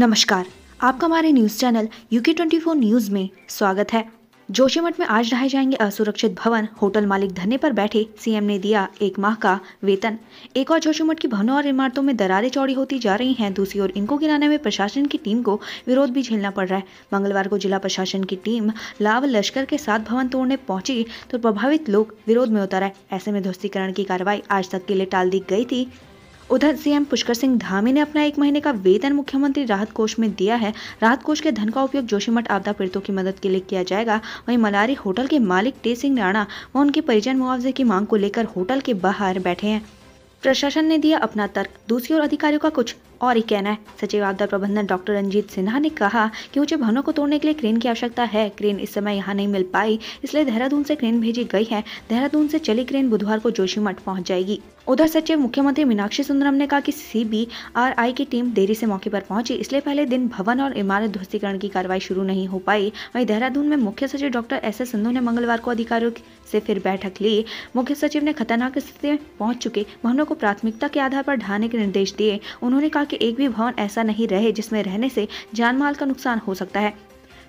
नमस्कार आपका हमारे news channel UK four news में स्वागत है जोशीमठ में आज ढाए जाएंगे असुरक्षित भवन होटल मालिक धरने पर बैठे सीएम ने दिया एक माह का वेतन एक और जोशीमठ की भवनों और इमारतों में दरारें चौड़ी होती जा रही हैं दूसरी ओर इनको गिराने में प्रशासन की टीम को विरोध भी झेलना पड़ रहा है मंगलवार को जिला प्रशासन की टीम लाभ लश्कर के साथ भवन तोड़ने पहुंची तो प्रभावित लोग विरोध में उतर आए ऐसे में ध्वस्तीकरण की कार्रवाई आज तक के लिए टाल दी गई थी उधर सीएम पुष्कर सिंह धामी ने अपना एक महीने का वेतन मुख्यमंत्री राहत कोष में दिया है राहत कोष के धन का उपयोग जोशीमठ आपदा पीड़ितों की मदद के लिए किया जाएगा वहीं मलारी होटल के मालिक टे सिंह राणा व उनके परिजन मुआवजे की मांग को लेकर होटल के बाहर बैठे हैं प्रशासन ने दिया अपना तर्क दूसरी ओर अधिकारियों का कुछ और ही कहना है सचिव आपदा प्रबंधन डॉक्टर रंजीत सिन्हा ने कहा कि ऊंचे भवनों को तोड़ने के लिए क्रेन की आवश्यकता है क्रेन इस समय यहाँ नहीं मिल पाई इसलिए देहरादून से क्रेन भेजी गई है देहरादून से चली क्रेन बुधवार को जोशीमठ पहुँच जाएगी उधर सचिव मुख्यमंत्री मीनाक्षी सुंदरम ने कहा कि सीबीआरआई की टीम देरी से मौके पर पहुंची इसलिए पहले दिन भवन और इमारत ध्वस्तीकरण की कार्रवाई शुरू नहीं हो पाई वहीं देहरादून में मुख्य सचिव डॉक्टर एस एस सिंधु ने मंगलवार को अधिकारियों से फिर बैठक ली मुख्य सचिव ने खतरनाक स्थिति में पहुंच चुके भवनों को प्राथमिकता के आधार पर ढाने के निर्देश दिए उन्होंने कहा कि एक भी भवन ऐसा नहीं रहे जिसमें रहने से माल का नुकसान हो सकता है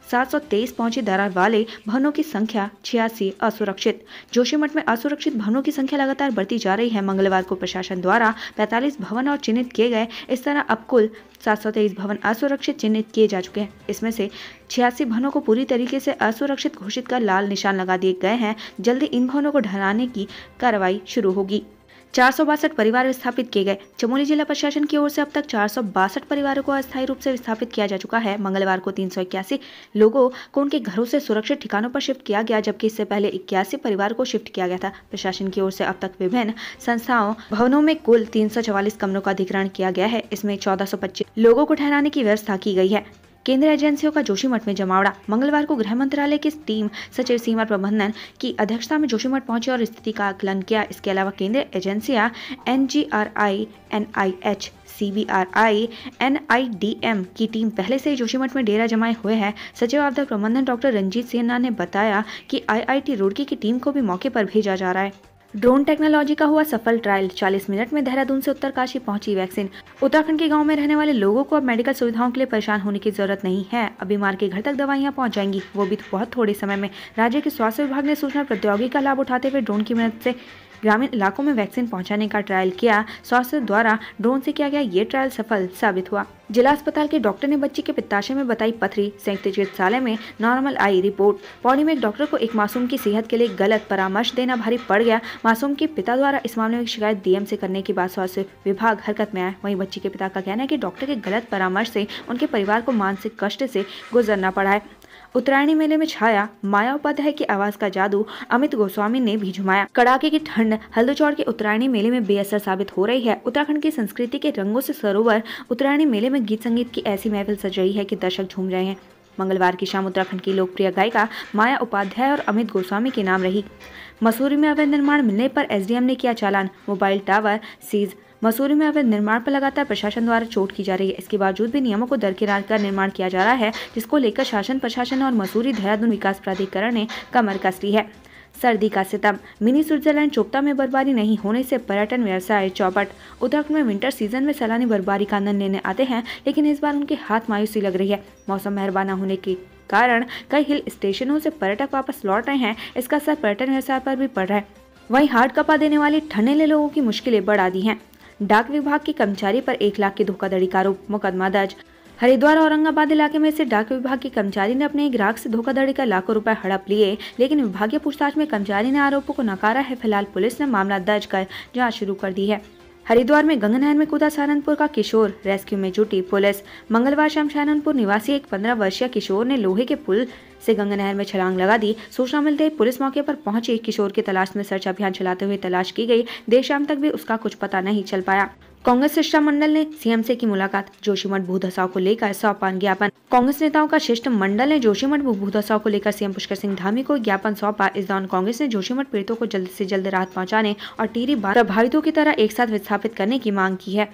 723 पहुंची दरार वाले भवनों की संख्या छियासी असुरक्षित जोशीमठ में असुरक्षित भवनों की संख्या लगातार बढ़ती जा रही है मंगलवार को प्रशासन द्वारा 45 भवन और चिन्हित किए गए इस तरह अब कुल 723 भवन असुरक्षित चिन्हित किए जा चुके हैं इसमें से छियासी भवनों को पूरी तरीके से असुरक्षित घोषित कर लाल निशान लगा दिए गए हैं जल्दी इन भवनों को ढहराने की कार्रवाई शुरू होगी चार परिवार विस्थापित किए गए चमोली जिला प्रशासन की ओर से अब तक चार परिवारों को अस्थायी रूप से विस्थापित किया जा चुका है मंगलवार को तीन लोगों को उनके घरों से सुरक्षित ठिकानों पर शिफ्ट किया गया जबकि इससे पहले इक्यासी परिवार को शिफ्ट किया गया था प्रशासन की ओर से अब तक विभिन्न संस्थाओं भवनों में कुल तीन कमरों का अधिग्रहण किया गया है इसमें चौदह लोगों को ठहराने की व्यवस्था की गई है केंद्रीय एजेंसियों का जोशीमठ में जमावड़ा मंगलवार को गृह मंत्रालय की टीम सचिव सीमा प्रबंधन की अध्यक्षता में जोशीमठ पहुंचे और स्थिति का आकलन किया इसके अलावा केंद्रीय एजेंसियां N G R I N I H CBRI NIDM की टीम पहले से ही जोशीमठ में डेरा जमाए हुए है सचिव आपदा प्रबंधन डॉक्टर रंजीत सिन्हा ने बताया कि आईआईटी रुड़की की टीम को भी मौके पर भेजा जा रहा है ड्रोन टेक्नोलॉजी का हुआ सफल ट्रायल 40 मिनट में देहरादून से उत्तरकाशी पहुंची वैक्सीन उत्तराखंड के गांव में रहने वाले लोगों को अब मेडिकल सुविधाओं के लिए परेशान होने की जरूरत नहीं है अब बीमार के घर तक दवाइयां पहुंच जाएंगी वो भी तो बहुत थोड़े समय में राज्य के स्वास्थ्य विभाग ने सूचना प्रौद्योगिकी का लाभ उठाते हुए ड्रोन की मदद से ग्रामीण इलाकों में वैक्सीन पहुंचाने का ट्रायल किया स्वास्थ्य द्वारा ड्रोन से किया गया ये ट्रायल सफल साबित हुआ जिला अस्पताल के डॉक्टर ने बच्ची के पिताशय में बताई पथरी संयुक्त चिकित्सालय में नॉर्मल आई रिपोर्ट पौड़ी में एक डॉक्टर को एक मासूम की सेहत के लिए गलत परामर्श देना भारी पड़ गया मासूम के पिता द्वारा इस मामले में शिकायत डीएम से करने के बाद स्वास्थ्य विभाग हरकत में आया वहीं बच्ची के पिता का कहना है कि डॉक्टर के गलत परामर्श से उनके परिवार को मानसिक कष्ट से गुजरना पड़ा है उत्तरायणी मेले में छाया माया उपाध्याय की आवाज का जादू अमित गोस्वामी ने भी झुमाया कड़ाके की ठंड हल्दोचौड़ के उत्तरायणी मेले में बेअसर साबित हो रही है उत्तराखंड की संस्कृति के रंगों से सरोवर उत्तरायणी मेले में गीत संगीत की ऐसी महफिल सज रही है की दर्शक झूम रहे हैं मंगलवार की शाम उत्तराखंड की लोकप्रिय गायिका माया उपाध्याय और अमित गोस्वामी के नाम रही मसूरी में अवैध निर्माण मिलने पर एसडीएम ने किया चालान मोबाइल टावर सीज मसूरी में अवैध निर्माण पर लगातार प्रशासन द्वारा चोट की जा रही है इसके बावजूद भी नियमों को दरकिनार कर निर्माण किया जा रहा है जिसको लेकर शासन प्रशासन और मसूरी देहरादून विकास प्राधिकरण ने कमर कस ली है सर्दी का सितम मिनी स्विट्जरलैंड चोपता में बर्फबारी नहीं होने से पर्यटन व्यवसाय चौपट उत्तराखंड में विंटर सीजन में सैलानी बर्फबारी का आनंद लेने आते हैं लेकिन इस बार उनके हाथ मायूसी लग रही है मौसम मेहरबाना होने के कारण कई हिल स्टेशनों से पर्यटक वापस लौट रहे हैं इसका असर पर्यटन व्यवसाय पर भी पड़ रहा है वहीं हार्ड कपा देने वाली ठंडे लोगों की मुश्किलें बढ़ा दी हैं डाक विभाग के कर्मचारी पर एक लाख की धोखाधड़ी का आरोप मुकदमा दर्ज हरिद्वार औरंगाबाद इलाके में से डाक विभाग के कर्मचारी ने अपने ग्राहक से धोखाधड़ी का लाखों रुपए हड़प लिए लेकिन विभागीय पूछताछ में कर्मचारी ने आरोपों को नकारा है फिलहाल पुलिस ने मामला दर्ज कर जांच शुरू कर दी है हरिद्वार में गंगा नहर में कूदा सहारनपुर का किशोर रेस्क्यू में जुटी पुलिस मंगलवार शाम सहारनपुर निवासी एक पंद्रह वर्षीय किशोर ने लोहे के पुल से गंगा नहर में छलांग लगा दी सूचना मिलते ही पुलिस मौके पर पहुंची किशोर की तलाश में सर्च अभियान चलाते हुए तलाश की गई देर शाम तक भी उसका कुछ पता नहीं चल पाया कांग्रेस शिष्टमंडल ने सीएम से की मुलाकात जोशीमठ भूधसाव को लेकर सौंपा ज्ञापन कांग्रेस नेताओं का शिष्टमंडल ने जोशीमठ भूधसाव को लेकर सीएम पुष्कर सिंह धामी को ज्ञापन सौंपा इस दौरान कांग्रेस ने जोशीमठ पीड़ितों को जल्द से जल्द राहत पहुंचाने और टीरी प्रभावितों की तरह एक साथ विस्थापित करने की मांग की है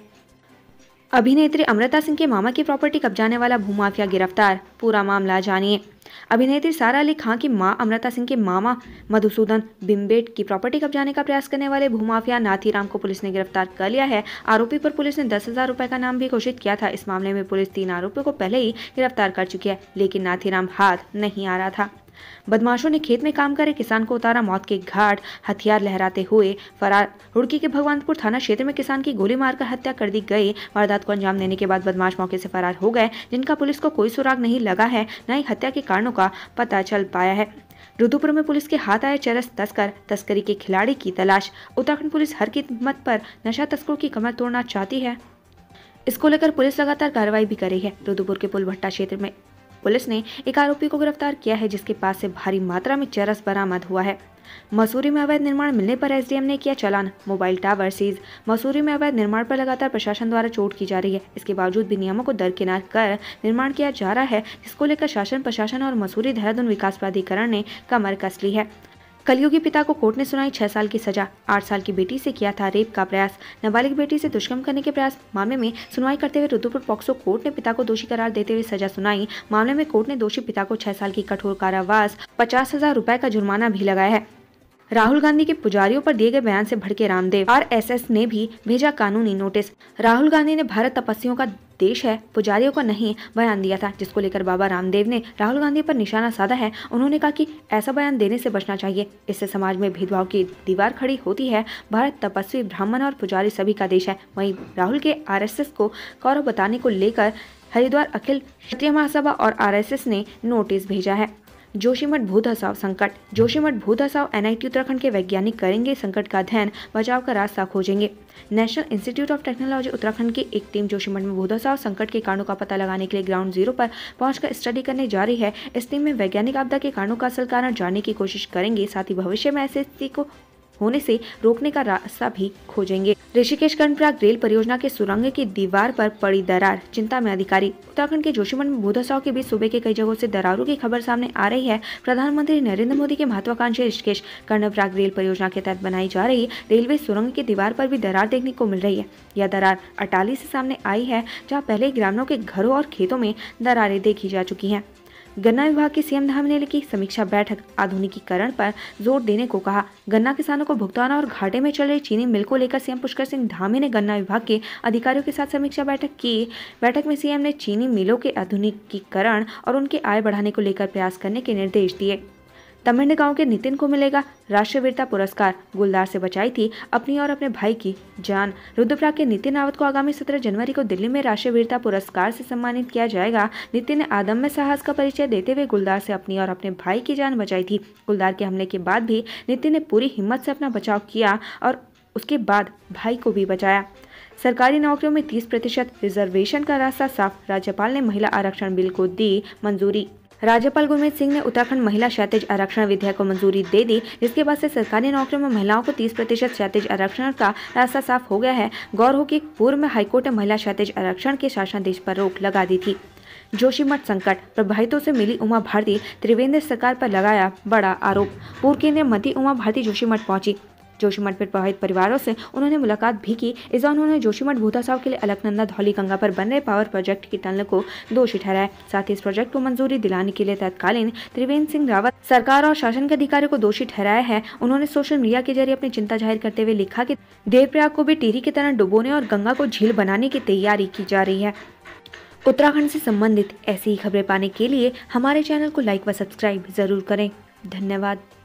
अभिनेत्री अमृता सिंह के मामा की प्रॉपर्टी कब्जाने वाला भूमाफिया गिरफ्तार पूरा मामला जानिए अभिनेत्री सारा अली खां की मां अमृता सिंह के मामा मधुसूदन बिम्बेट की प्रॉपर्टी कब्जाने का प्रयास करने वाले भूमाफिया नाथीराम को पुलिस ने गिरफ्तार कर लिया है आरोपी पर पुलिस ने दस हजार रुपए का नाम भी घोषित किया था इस मामले में पुलिस तीन आरोपियों को पहले ही गिरफ्तार कर चुकी है लेकिन नाथीराम हाथ नहीं आ रहा था बदमाशों ने खेत में काम करे किसान को उतारा मौत के घाट हथियार लहराते हुए फरार रुड़की के भगवानपुर थाना क्षेत्र में किसान की गोली मारकर हत्या कर दी गई वारदात को अंजाम देने के बाद बदमाश मौके से फरार हो गए जिनका पुलिस को कोई सुराग नहीं लगा है न ही हत्या के कारणों का पता चल पाया है रुद्रपुर में पुलिस के हाथ आए चरस तस्कर तस्करी के खिलाड़ी की तलाश उत्तराखंड पुलिस हर कीमत पर नशा तस्करों की कमर तोड़ना चाहती है इसको लेकर पुलिस लगातार कार्रवाई भी करी है रुद्रपुर के पुलभट्टा क्षेत्र में पुलिस ने एक आरोपी को गिरफ्तार किया है जिसके पास से भारी मात्रा में चरस बरामद हुआ है मसूरी में अवैध निर्माण मिलने पर एसडीएम ने किया चलान मोबाइल टावर सीज मसूरी में अवैध निर्माण पर लगातार प्रशासन द्वारा चोट की जा रही है इसके बावजूद भी नियमों को दरकिनार कर निर्माण किया जा रहा है जिसको लेकर शासन प्रशासन और मसूरी देहरादून विकास प्राधिकरण ने कमर कस ली है कलयुगी पिता को कोर्ट ने सुनाई छह साल की सजा आठ साल की बेटी से किया था रेप का प्रयास नाबालिग बेटी से दुष्कर्म करने के प्रयास मामले में सुनवाई करते हुए रुद्रपुर पॉक्सो कोर्ट ने पिता को दोषी करार देते हुए सजा सुनाई मामले में कोर्ट ने दोषी पिता को छह साल की कठोर कारावास पचास हजार रूपए का जुर्माना भी लगाया है राहुल गांधी के पुजारियों पर दिए गए बयान से भड़के रामदेव आरएसएस ने भी भेजा कानूनी नोटिस राहुल गांधी ने भारत तपस्वियों का देश है पुजारियों का नहीं बयान दिया था जिसको लेकर बाबा रामदेव ने राहुल गांधी पर निशाना साधा है उन्होंने कहा कि ऐसा बयान देने से बचना चाहिए इससे समाज में भेदभाव की दीवार खड़ी होती है भारत तपस्वी ब्राह्मण और पुजारी सभी का देश है वहीं राहुल के आर को गौरव बताने को लेकर हरिद्वार अखिल क्षेत्रीय महासभा और आरएसएस ने नोटिस भेजा है जोशीमठ भूधसाव संकट जोशीमठ भूधसाव एनआईटी उत्तराखंड के वैज्ञानिक करेंगे संकट का अध्ययन बचाव का रास्ता खोजेंगे national institute of technology Uttarakhand की एक टीम जोशीमठ में भूधसाव संकट के कारणों का पता लगाने के लिए ग्राउंड जीरो पर पहुंचकर स्टडी करने जा रही है इस टीम में वैज्ञानिक आपदा के कारणों का असल कारण जानने की कोशिश करेंगे साथ ही भविष्य में ऐसे स्थिति को होने से रोकने का रास्ता भी खोजेंगे ऋषिकेश कर्णप्रयाग रेल परियोजना के सुरंग की दीवार पर पड़ी दरार चिंता में अधिकारी उत्तराखंड के जोशीमठ में के बीच सुबह के कई जगहों से दरारों की खबर सामने आ रही है प्रधानमंत्री नरेंद्र मोदी के महत्वाकांक्षी ऋषिकेश कर्णप्रयाग रेल परियोजना के तहत बनाई जा रही रेलवे सुरंग की दीवार पर भी दरार देखने को मिल रही है यह दरार अटाली से सामने आई है जहाँ पहले ग्रामीणों के घरों और खेतों में दरारें देखी जा चुकी है गन्ना विभाग की सीएम धामनेल की समीक्षा बैठक आधुनिकीकरण पर जोर देने को कहा गन्ना किसानों को भुगतान और घाटे में चल रही चीनी मिल को लेकर सीएम पुष्कर सिंह धामी ने गन्ना विभाग के अधिकारियों के साथ समीक्षा बैठक की बैठक में सीएम ने चीनी मिलों के आधुनिकीकरण और उनके आय बढ़ाने को लेकर प्रयास करने के निर्देश दिए गांव के नितिन को मिलेगा राष्ट्रीय वीरता पुरस्कार गुलदार से बचाई थी अपनी और अपने भाई की जान रुद्रप्रा के नितिन रावत को आगामी सत्रह जनवरी को दिल्ली में राष्ट्रीय वीरता पुरस्कार से सम्मानित किया जाएगा नितिन ने आदम्य साहस का परिचय देते हुए गुलदार से अपनी और अपने भाई की जान बचाई थी गुलदार के हमले के बाद भी नितिन ने पूरी हिम्मत से अपना बचाव किया और उसके बाद भाई को भी बचाया सरकारी नौकरियों में 30 प्रतिशत रिजर्वेशन का रास्ता साफ राज्यपाल ने महिला आरक्षण बिल को दी मंजूरी राज्यपाल गुरमीत सिंह ने उत्तराखंड महिला क्षेत्र आरक्षण विधेयक को मंजूरी दे दी जिसके बाद से सरकारी नौकरियों में महिलाओं को 30 प्रतिशत क्षेत्र आरक्षण का रास्ता साफ हो गया है गौर हो कि पूर्व में हाईकोर्ट ने महिला क्षेत्र आरक्षण के शासनादेश पर रोक लगा दी थी जोशीमठ संकट प्रभावितों से मिली उमा भारती त्रिवेंद्र सरकार पर लगाया बड़ा आरोप पूर्व केंद्रीय मंत्री उमा भारती जोशीमठ पहुंची जोशीमठ पर प्रभावित परिवारों से उन्होंने मुलाकात भी की इस दौरान उन्होंने जोशीमठ भूतासाव के लिए अलकनंदा धौली गंगा पर बन रहे पावर प्रोजेक्ट की टनल को दोषी ठहराया साथ ही इस प्रोजेक्ट को मंजूरी दिलाने के लिए तत्कालीन त्रिवेंद्र सिंह रावत सरकार और शासन के अधिकारियों को दोषी ठहराया है उन्होंने सोशल मीडिया के जरिए अपनी चिंता जाहिर करते हुए लिखा की देवप्रयाग को भी टिहरी की तरह डुबोने और गंगा को झील बनाने की तैयारी की जा रही है उत्तराखंड से संबंधित ऐसी ही खबरें पाने के लिए हमारे चैनल को लाइक व सब्सक्राइब जरूर करें धन्यवाद